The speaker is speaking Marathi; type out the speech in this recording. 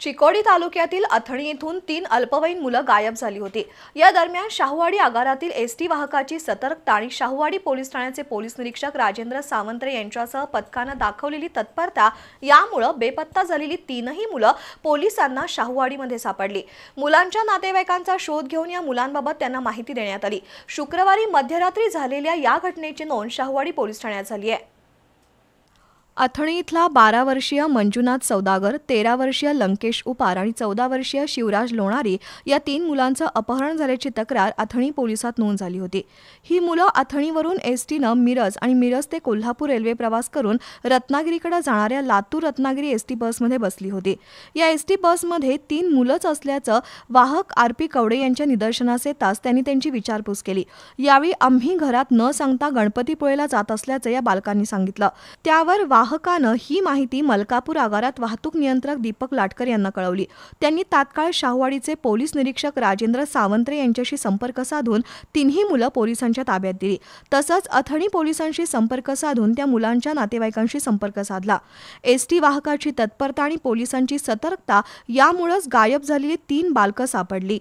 चिकोडी तालुक्यातील अथणी येथून तीन अल्पवयीन मुलं गायब झाली होती या दरम्यान शाहूवाडी आगारातील एस टी वाहकाची सतर्कता आणि शाहूवाडी पोलीस ठाण्याचे पोलीस निरीक्षक राजेंद्र सावंत्रे यांच्यासह पथकानं दाखवलेली तत्परता यामुळं बेपत्ता झालेली तीनही मुलं पोलिसांना शाहूवाडीमध्ये सापडली मुलांच्या नातेवाईकांचा शोध घेऊन या मुलांबाबत त्यांना माहिती देण्यात आली शुक्रवारी मध्यरात्री झालेल्या या घटनेची नोंद शाहूवाडी पोलीस ठाण्यात झाली आहे अथणी इथला बारा वर्षीय मंजुनाथ सौदागर तेरा वर्षीय लंकेश उपार आणि चौदा वर्षीय शिवराज लोणारी या तीन मुलांचं अपहरण झाल्याची तक्रार अथणी पोलिसात नोंद झाली होती ही मुलं अथणीवरून एस टीनं मिरज आणि मिरज ते कोल्हापूर रेल्वे प्रवास करून रत्नागिरीकडे जाणाऱ्या लातूर रत्नागिरी एस टी बसमध्ये बसली होती या एस टी बसमध्ये तीन मुलंच असल्याचं वाहक आर पी कवडे यांच्या निदर्शनास येताच त्यांनी त्यांची विचारपूस केली यावेळी आम्ही घरात न सांगता गणपतीपुळेला जात असल्याचं या बालकांनी सांगितलं त्यावर वाह वाहकानं ही माहिती मलकापूर आगारात वाहतूक नियंत्रक दीपक लाटकर यांना कळवली त्यांनी तात्काळ शाहवाडीचे पोलीस निरीक्षक राजेंद्र सावंत्रे यांच्याशी संपर्क साधून तिन्ही मुलं पोलिसांच्या ताब्यात दिली तसंच अथणी पोलिसांशी संपर्क साधून त्या मुलांच्या नातेवाईकांशी संपर्क साधला एसटी वाहकाची तत्परता आणि पोलिसांची सतर्कता यामुळेच गायब झालेली तीन बालकं सापडली